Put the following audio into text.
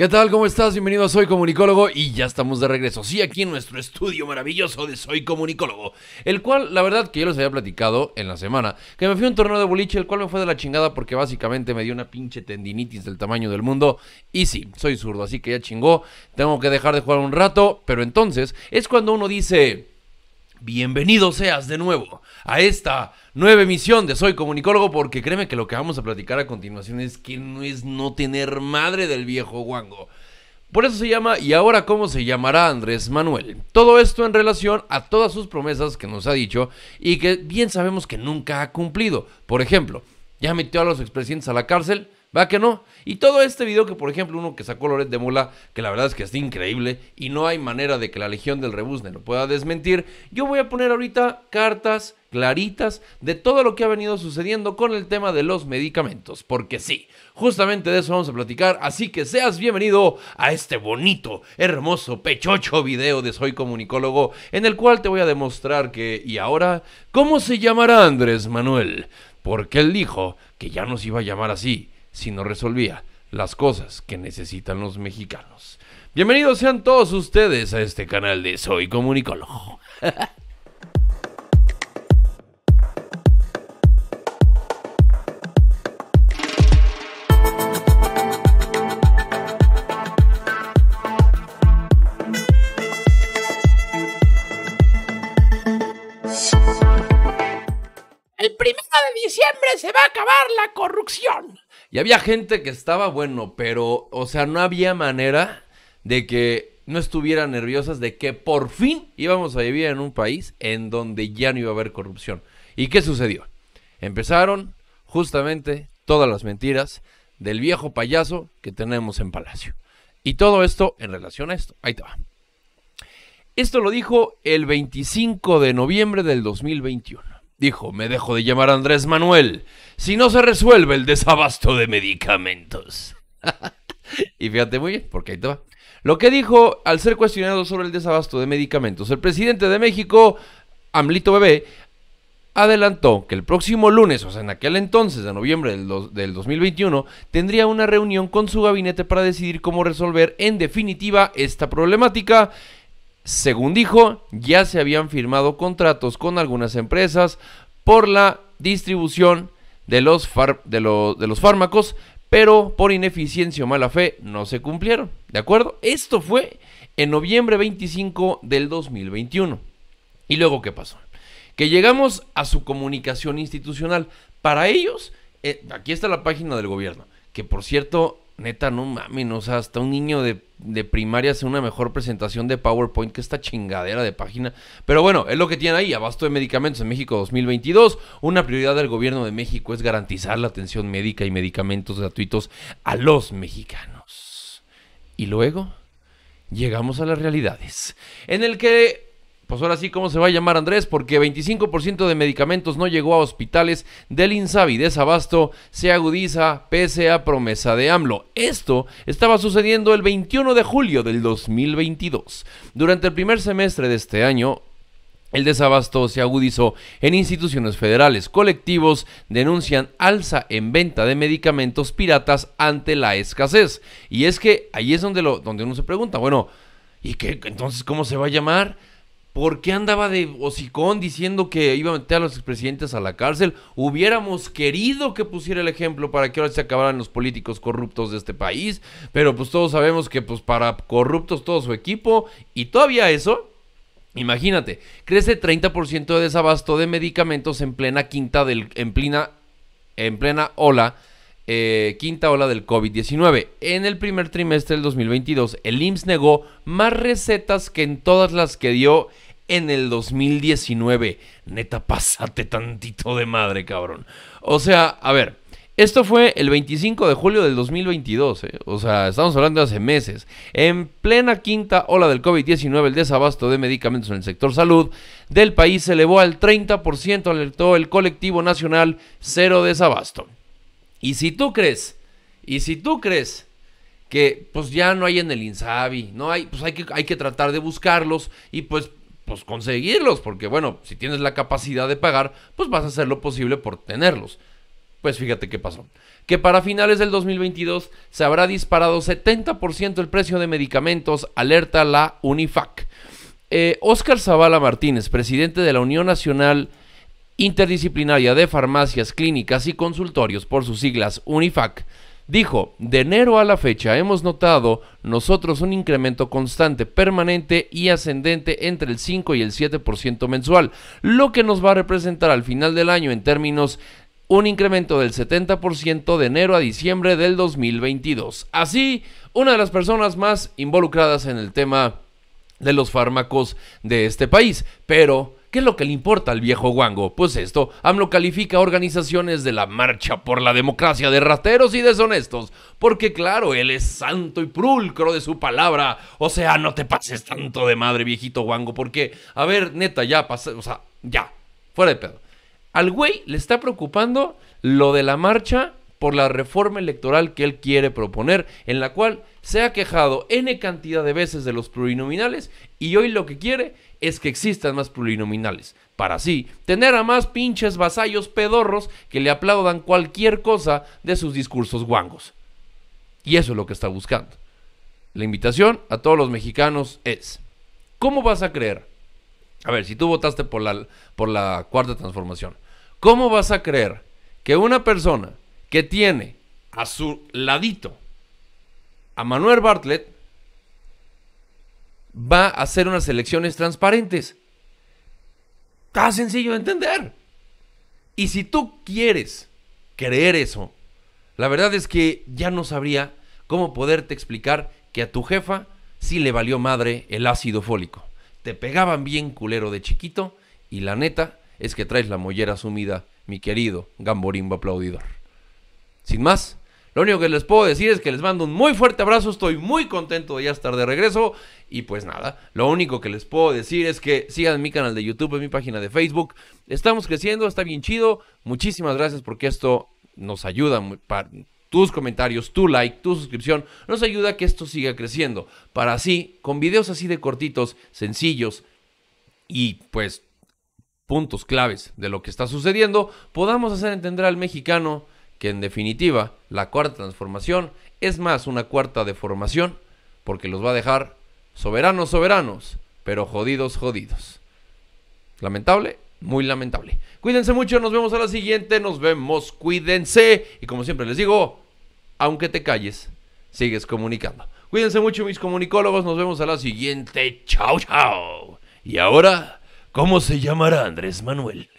¿Qué tal? ¿Cómo estás? Bienvenido a Soy Comunicólogo y ya estamos de regreso. Sí, aquí en nuestro estudio maravilloso de Soy Comunicólogo. El cual, la verdad, que yo les había platicado en la semana. Que me fui a un torneo de boliche, el cual me fue de la chingada porque básicamente me dio una pinche tendinitis del tamaño del mundo. Y sí, soy zurdo, así que ya chingó. Tengo que dejar de jugar un rato. Pero entonces es cuando uno dice... Bienvenido seas de nuevo a esta nueva emisión de Soy Comunicólogo, porque créeme que lo que vamos a platicar a continuación es que no es no tener madre del viejo guango. Por eso se llama ¿Y ahora cómo se llamará Andrés Manuel? Todo esto en relación a todas sus promesas que nos ha dicho y que bien sabemos que nunca ha cumplido. Por ejemplo, ya metió a los expresidentes a la cárcel, ¿Va que no? Y todo este video que, por ejemplo, uno que sacó Loret de mula, que la verdad es que es increíble y no hay manera de que la Legión del Rebuzne lo pueda desmentir, yo voy a poner ahorita cartas claritas de todo lo que ha venido sucediendo con el tema de los medicamentos, porque sí, justamente de eso vamos a platicar, así que seas bienvenido a este bonito, hermoso, pechocho video de Soy Comunicólogo, en el cual te voy a demostrar que, y ahora, ¿cómo se llamará Andrés Manuel? Porque él dijo que ya nos iba a llamar así si no resolvía las cosas que necesitan los mexicanos. Bienvenidos sean todos ustedes a este canal de Soy Comunicólogo. El primero de diciembre se va a acabar la corrupción. Y había gente que estaba bueno, pero, o sea, no había manera de que no estuvieran nerviosas de que por fin íbamos a vivir en un país en donde ya no iba a haber corrupción. ¿Y qué sucedió? Empezaron justamente todas las mentiras del viejo payaso que tenemos en Palacio. Y todo esto en relación a esto. Ahí te va. Esto lo dijo el 25 de noviembre del 2021 dijo, me dejo de llamar Andrés Manuel si no se resuelve el desabasto de medicamentos. y fíjate muy bien, porque ahí te va. Lo que dijo al ser cuestionado sobre el desabasto de medicamentos, el presidente de México, Amlito Bebé, adelantó que el próximo lunes, o sea, en aquel entonces, de noviembre del, del 2021, tendría una reunión con su gabinete para decidir cómo resolver en definitiva esta problemática según dijo, ya se habían firmado contratos con algunas empresas por la distribución de los, de, los fármacos, pero por ineficiencia o mala fe no se cumplieron. ¿De acuerdo? Esto fue en noviembre 25 del 2021. ¿Y luego qué pasó? Que llegamos a su comunicación institucional. Para ellos, eh, aquí está la página del gobierno, que por cierto, neta, no mames, hasta un niño de de primaria hacer una mejor presentación de PowerPoint que esta chingadera de página. Pero bueno, es lo que tiene ahí, abasto de medicamentos en México 2022. Una prioridad del gobierno de México es garantizar la atención médica y medicamentos gratuitos a los mexicanos. Y luego llegamos a las realidades, en el que pues ahora sí, ¿cómo se va a llamar Andrés? Porque 25% de medicamentos no llegó a hospitales del INSABI desabasto se agudiza pese a promesa de AMLO. Esto estaba sucediendo el 21 de julio del 2022. Durante el primer semestre de este año, el desabasto se agudizó en instituciones federales. Colectivos denuncian alza en venta de medicamentos piratas ante la escasez. Y es que ahí es donde, lo, donde uno se pregunta, bueno, ¿y qué? Entonces, ¿cómo se va a llamar? ¿Por qué andaba de hocicón diciendo que iba a meter a los expresidentes a la cárcel? Hubiéramos querido que pusiera el ejemplo para que ahora se acabaran los políticos corruptos de este país, pero pues todos sabemos que pues para corruptos todo su equipo y todavía eso, imagínate, crece 30% de desabasto de medicamentos en plena quinta del en en plena ola eh, quinta ola del COVID-19. En el primer trimestre del 2022, el IMSS negó más recetas que en todas las que dio en el 2019. Neta, pásate tantito de madre, cabrón. O sea, a ver, esto fue el 25 de julio del 2022, eh. o sea, estamos hablando de hace meses. En plena quinta ola del COVID-19, el desabasto de medicamentos en el sector salud del país se elevó al 30%, alertó el colectivo nacional Cero Desabasto. Y si tú crees, y si tú crees que pues ya no hay en el Insabi, no hay, pues hay que, hay que tratar de buscarlos y pues, pues conseguirlos, porque bueno, si tienes la capacidad de pagar, pues vas a hacer lo posible por tenerlos. Pues fíjate qué pasó. Que para finales del 2022 se habrá disparado 70% el precio de medicamentos, alerta la UNIFAC. Oscar eh, Zavala Martínez, presidente de la Unión Nacional Interdisciplinaria de Farmacias Clínicas y Consultorios por sus siglas UNIFAC, dijo, de enero a la fecha hemos notado nosotros un incremento constante, permanente y ascendente entre el 5 y el 7% mensual, lo que nos va a representar al final del año en términos un incremento del 70% de enero a diciembre del 2022. Así, una de las personas más involucradas en el tema de los fármacos de este país, pero ¿Qué es lo que le importa al viejo guango? Pues esto, AMLO califica a organizaciones de la marcha por la democracia de rateros y deshonestos, porque claro, él es santo y pulcro de su palabra. O sea, no te pases tanto de madre, viejito guango, porque, a ver, neta, ya, pasa, o sea, ya, fuera de pedo. Al güey le está preocupando lo de la marcha por la reforma electoral que él quiere proponer, en la cual se ha quejado N cantidad de veces de los plurinominales y hoy lo que quiere es que existan más plurinominales, para así tener a más pinches vasallos pedorros que le aplaudan cualquier cosa de sus discursos guangos. Y eso es lo que está buscando. La invitación a todos los mexicanos es, ¿cómo vas a creer? A ver, si tú votaste por la, por la cuarta transformación, ¿cómo vas a creer que una persona que tiene a su ladito a Manuel Bartlett, va a hacer unas elecciones transparentes. Está sencillo de entender. Y si tú quieres creer eso, la verdad es que ya no sabría cómo poderte explicar que a tu jefa sí le valió madre el ácido fólico. Te pegaban bien culero de chiquito y la neta es que traes la mollera sumida, mi querido Gamborimbo aplaudidor. Sin más, lo único que les puedo decir es que les mando un muy fuerte abrazo, estoy muy contento de ya estar de regreso y pues nada, lo único que les puedo decir es que sigan mi canal de YouTube, mi página de Facebook, estamos creciendo, está bien chido, muchísimas gracias porque esto nos ayuda tus comentarios, tu like, tu suscripción, nos ayuda a que esto siga creciendo, para así, con videos así de cortitos, sencillos y pues puntos claves de lo que está sucediendo, podamos hacer entender al mexicano que en definitiva la cuarta transformación es más una cuarta deformación porque los va a dejar soberanos, soberanos, pero jodidos, jodidos. Lamentable, muy lamentable. Cuídense mucho, nos vemos a la siguiente, nos vemos, cuídense. Y como siempre les digo, aunque te calles, sigues comunicando. Cuídense mucho mis comunicólogos, nos vemos a la siguiente. Chao, chao. Y ahora, ¿cómo se llamará Andrés Manuel?